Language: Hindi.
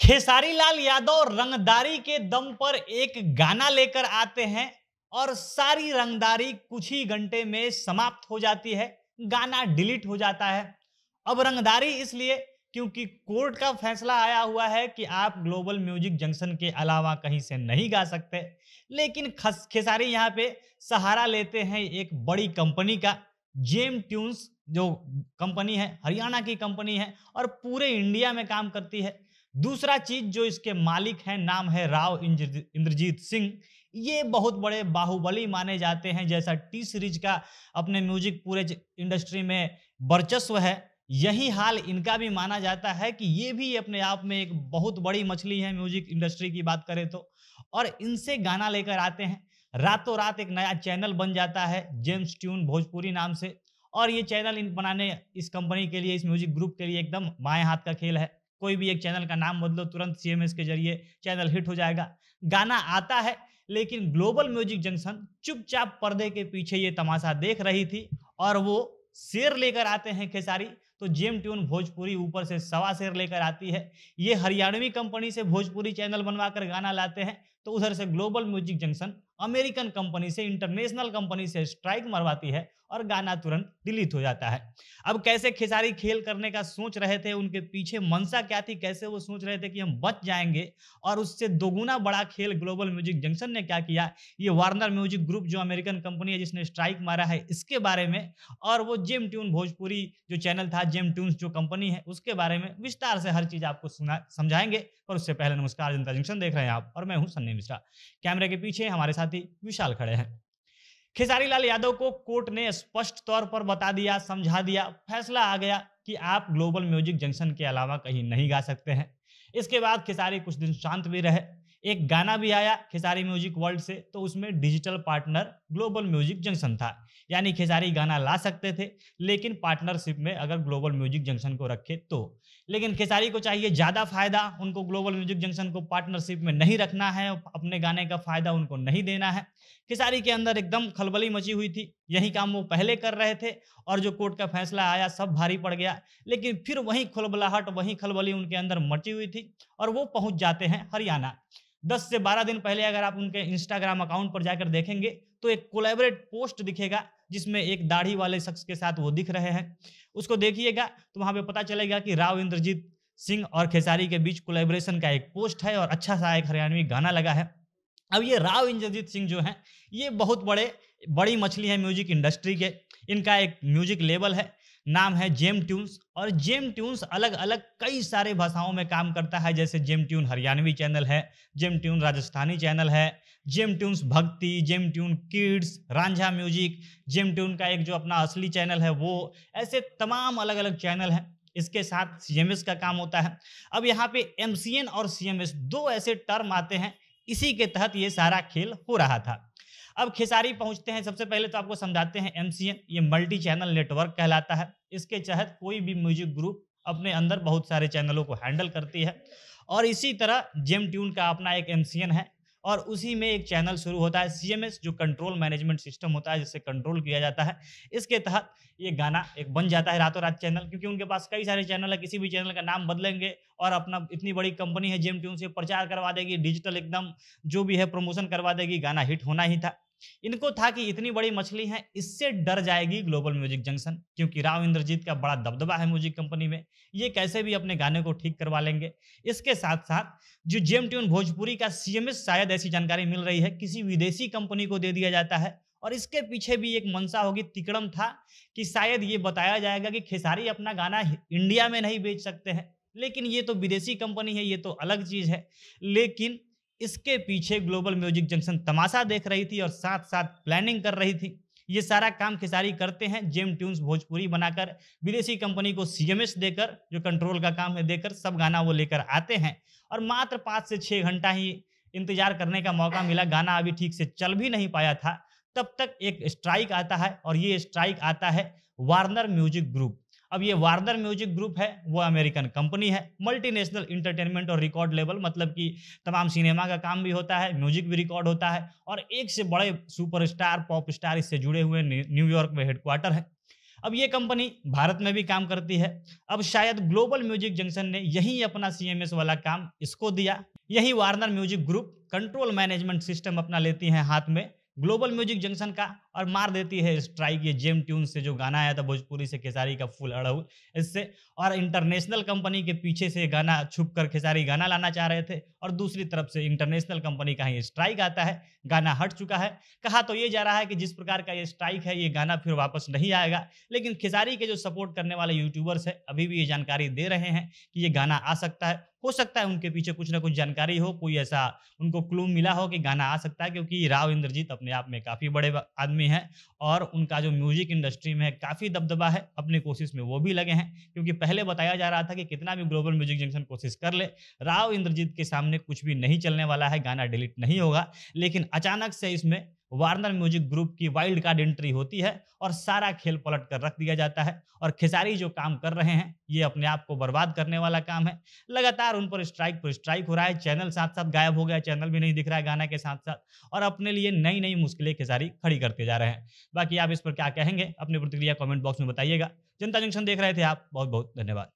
खेसारी लाल यादव रंगदारी के दम पर एक गाना लेकर आते हैं और सारी रंगदारी कुछ ही घंटे में समाप्त हो जाती है गाना डिलीट हो जाता है अब रंगदारी इसलिए क्योंकि कोर्ट का फैसला आया हुआ है कि आप ग्लोबल म्यूजिक जंक्शन के अलावा कहीं से नहीं गा सकते लेकिन खस खेसारी यहाँ पे सहारा लेते हैं एक बड़ी कंपनी का जेम ट्यून्स जो कंपनी है हरियाणा की कंपनी है और पूरे इंडिया में काम करती है दूसरा चीज जो इसके मालिक हैं नाम है राव इंद्रजीत सिंह ये बहुत बड़े बाहुबली माने जाते हैं जैसा टी सीरीज का अपने म्यूजिक पूरे इंडस्ट्री में वर्चस्व है यही हाल इनका भी माना जाता है कि ये भी अपने आप में एक बहुत बड़ी मछली है म्यूजिक इंडस्ट्री की बात करें तो और इनसे गाना लेकर आते हैं रातों रात एक नया चैनल बन जाता है जेम्स ट्यून भोजपुरी नाम से और ये चैनल इन बनाने इस कंपनी के लिए इस म्यूजिक ग्रुप के लिए एकदम बाएं हाथ का खेल है कोई भी एक चैनल का नाम बदलो तुरंत सी के जरिए चैनल हिट हो जाएगा गाना आता है लेकिन ग्लोबल म्यूजिक जंक्शन चुपचाप पर्दे के पीछे ये तमाशा देख रही थी और वो शेर लेकर आते हैं खेसारी तो जेम ट्यून भोजपुरी ऊपर से सवा शेर लेकर आती है ये हरियाणवी कंपनी से भोजपुरी चैनल बनवाकर गाना लाते हैं तो उधर से global music junction American company से इंटरनेशनल कंपनी से स्ट्राइक मरवाती है और गाना तुरंत डिलीट हो जाता है अब कैसे खेसारी खेल करने का सोच रहे थे उनके पीछे मनसा क्या थी कैसे वो सोच रहे थे कि हम बच जाएंगे और उससे दोगुना बड़ा खेल ग्लोबल म्यूजिक जंक्शन ने क्या किया ये वार्नर म्यूजिक ग्रुप जो अमेरिकन कंपनी है जिसने स्ट्राइक मारा है इसके बारे में और वो जेम ट्यून भोजपुरी जो चैनल था जेम ट्यून्स जो कंपनी है उसके बारे में विस्तार से हर चीज आपको समझाएंगे पर उससे पहले नमस्कार जनता जंक्शन देख रहे हैं आप और मैं हूँ सन्नी मिश्रा कैमरे के पीछे हमारे साथ सारथी विशाल खड़े हैं खेसारी लाल यादव को कोर्ट ने स्पष्ट तौर पर बता दिया समझा दिया फैसला आ गया कि आप ग्लोबल म्यूजिक जंक्शन के अलावा कहीं नहीं गा सकते हैं इसके बाद खेसारी कुछ दिन शांत भी रहे एक गाना भी आया खेसारी म्यूजिक वर्ल्ड से तो उसमें digital partner global music junction था यानी खेसारी गाना ला सकते थे लेकिन पार्टनरशिप में अगर ग्लोबल म्यूजिक जंक्शन को रखे तो लेकिन खेसारी को चाहिए ज़्यादा फायदा उनको ग्लोबल म्यूजिक जंक्शन को पार्टनरशिप में नहीं रखना है अपने गाने का फायदा उनको नहीं देना है खेसारी के अंदर एकदम खलबली मची हुई थी यही काम वो पहले कर रहे थे और जो कोर्ट का फैसला आया सब भारी पड़ गया लेकिन फिर वही खुलबलाहट वही खलबली उनके अंदर मची हुई थी और वो पहुंच जाते हैं हरियाणा दस से बारह दिन पहले अगर आप उनके इंस्टाग्राम अकाउंट पर जाकर देखेंगे तो एक कोलेबरेट पोस्ट दिखेगा जिसमें एक दाढ़ी वाले शख्स के साथ वो दिख रहे हैं उसको देखिएगा तो वहाँ पे पता चलेगा कि राव इंद्रजीत सिंह और खेसारी के बीच कोलेबरेशन का एक पोस्ट है और अच्छा सा एक हरियाणवी गाना लगा है अब ये राव इंद्रजीत सिंह जो हैं ये बहुत बड़े बड़ी मछली है म्यूजिक इंडस्ट्री के इनका एक म्यूजिक लेबल है नाम है जेम ट्यून्स और जेम ट्यून्स अलग अलग कई सारे भाषाओं में काम करता है जैसे जेम ट्यून हरियाणवी चैनल है जेम ट्यून राजस्थानी चैनल है gem tunes Bhakti gem tune kids Ranjha music gem tune का एक जो अपना असली चैनल है वो ऐसे तमाम अलग अलग चैनल हैं इसके साथ सी का काम होता है अब यहाँ पे एम और सी दो ऐसे टर्म आते हैं इसी के तहत ये सारा खेल हो रहा था अब खेसारी पहुंचते हैं सबसे पहले तो आपको समझाते हैं एम ये मल्टी चैनल नेटवर्क कहलाता है इसके तहत कोई भी म्यूजिक ग्रुप अपने अंदर बहुत सारे चैनलों को हैंडल करती है और इसी तरह जेम ट्यून का अपना एक एम है और उसी में एक चैनल शुरू होता है सीएमएस जो कंट्रोल मैनेजमेंट सिस्टम होता है जिससे कंट्रोल किया जाता है इसके तहत ये गाना एक बन जाता है रातों रात चैनल क्योंकि उनके पास कई सारे चैनल है किसी भी चैनल का नाम बदलेंगे और अपना इतनी बड़ी कंपनी है जेम ट्यून से प्रचार करवा देगी डिजिटल एकदम जो भी है प्रमोशन करवा देगी गाना हिट होना ही था इनको था कि इतनी बड़ी मछली है इससे डर जाएगी ग्लोबल म्यूजिक जंक्शन क्योंकि राव इंद्रजीत का बड़ा दबदबा है म्यूजिक कंपनी में ये कैसे भी अपने गाने को ठीक करवा लेंगे इसके साथ साथ जो जेम ट्यून भोजपुरी का सीएमएस शायद ऐसी जानकारी मिल रही है किसी विदेशी कंपनी को दे दिया जाता है और इसके पीछे भी एक मनसा होगी तिकड़म था कि शायद ये बताया जाएगा कि खेसारी अपना गाना इंडिया में नहीं बेच सकते हैं लेकिन ये तो विदेशी कंपनी है ये तो अलग चीज़ है लेकिन इसके पीछे ग्लोबल म्यूजिक जंक्शन तमाशा देख रही थी और साथ साथ प्लानिंग कर रही थी ये सारा काम खिसारी करते हैं जेम ट्यून्स भोजपुरी बनाकर विदेशी कंपनी को सीएमएस देकर जो कंट्रोल का काम है देकर सब गाना वो लेकर आते हैं और मात्र पाँच से छः घंटा ही इंतजार करने का मौका मिला गाना अभी ठीक से चल भी नहीं पाया था तब तक एक स्ट्राइक आता है और ये स्ट्राइक आता है वार्नर म्यूजिक ग्रुप अब ये वार्दर म्यूजिक ग्रुप है वो अमेरिकन कंपनी है मल्टीनेशनल इंटरटेनमेंट और रिकॉर्ड लेवल मतलब कि तमाम सिनेमा का काम भी होता है म्यूजिक भी रिकॉर्ड होता है और एक से बड़े सुपरस्टार पॉप स्टार इससे जुड़े हुए न्यूयॉर्क में हेडक्वार्टर है अब ये कंपनी भारत में भी काम करती है अब शायद ग्लोबल म्यूजिक जंक्शन ने यही अपना सीएमएस वाला काम इसको दिया यही Warner music group control management system अपना लेती है हाथ में ग्लोबल म्यूजिक जंक्शन का और मार देती है स्ट्राइक ये जेम ट्यून से जो गाना आया था भोजपुरी से खेसारी का फुल अड़हुल इससे और इंटरनेशनल कंपनी के पीछे से गाना छुप कर खेसारी गाना लाना चाह रहे थे और दूसरी तरफ से इंटरनेशनल कंपनी का ही स्ट्राइक आता है गाना हट चुका है कहा तो ये जा रहा है कि जिस प्रकार का ये स्ट्राइक है ये गाना फिर वापस नहीं आएगा लेकिन खेसारी के जो सपोर्ट करने वाले यूट्यूबर्स है अभी भी ये जानकारी दे रहे हैं कि ये गाना आ सकता है हो सकता है उनके पीछे कुछ ना कुछ जानकारी हो कोई ऐसा उनको क्लू मिला हो कि गाना आ सकता है क्योंकि राव इंद्रजीत अपने आप में काफ़ी बड़े आदमी हैं और उनका जो म्यूजिक इंडस्ट्री में काफ़ी दबदबा है अपनी कोशिश में वो भी लगे हैं क्योंकि पहले बताया जा रहा था कि कितना भी ग्लोबल म्यूजिक जंक्शन कोशिश कर ले राव इंद्रजीत के सामने कुछ भी नहीं चलने वाला है गाना डिलीट नहीं होगा लेकिन अचानक से इसमें वार्नर म्यूजिक ग्रुप की वाइल्ड कार्ड एंट्री होती है और सारा खेल पलट कर रख दिया जाता है और खिसारी जो काम कर रहे हैं ये अपने आप को बर्बाद करने वाला काम है लगातार उन पर स्ट्राइक पर स्ट्राइक हो रहा है चैनल साथ साथ गायब हो गया चैनल भी नहीं दिख रहा है गाना के साथ साथ और अपने लिए नई नई मुश्किलें खिसारी खड़ी करते जा रहे हैं बाकी आप इस पर क्या कहेंगे अपनी प्रतिक्रिया कॉमेंट बॉक्स में बताइएगा जनता जंक्शन देख रहे थे आप बहुत बहुत धन्यवाद